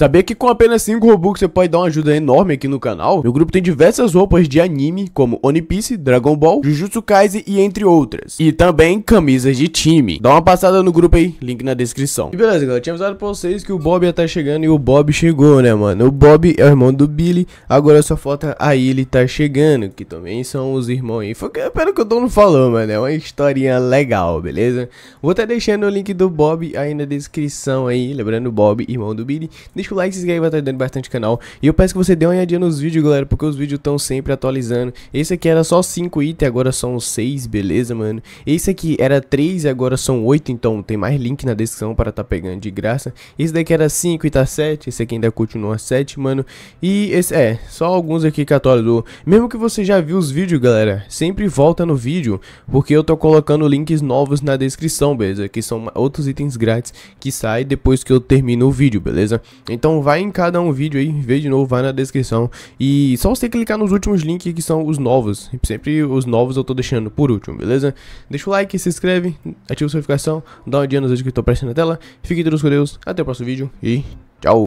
Saber que com apenas 5 Robux você pode dar uma ajuda enorme aqui no canal? Meu grupo tem diversas roupas de anime, como One Piece, Dragon Ball, Jujutsu Kaisen e entre outras. E também camisas de time. Dá uma passada no grupo aí, link na descrição. E beleza, galera, tinha avisado pra vocês que o Bob ia estar tá chegando e o Bob chegou, né, mano? O Bob é o irmão do Billy, agora só falta a ele tá chegando, que também são os irmãos aí. Foi pelo que o não falou, mano, é uma historinha legal, beleza? Vou estar tá deixando o link do Bob aí na descrição aí, lembrando o Bob, irmão do Billy. Deixa deixa o like, se inscreve, vai estar ajudando bastante o canal. E eu peço que você dê uma olhadinha nos vídeos, galera, porque os vídeos estão sempre atualizando. Esse aqui era só 5 itens, agora são 6, beleza, mano? Esse aqui era 3 agora são 8, então tem mais link na descrição para tá pegando de graça. Esse daqui era 5 e tá 7, esse aqui ainda continua 7, mano. E esse, é, só alguns aqui que atualizou. Mesmo que você já viu os vídeos, galera, sempre volta no vídeo, porque eu tô colocando links novos na descrição, beleza? Que são outros itens grátis que saem depois que eu termino o vídeo, beleza? Então, então vai em cada um vídeo aí, vê de novo, vai na descrição. E só você clicar nos últimos links que são os novos. Sempre os novos eu tô deixando por último, beleza? Deixa o like, se inscreve, ativa a notificação, dá um dia nos vídeos que eu tô aparecendo na tela. Fiquem todos com Deus, até o próximo vídeo e tchau!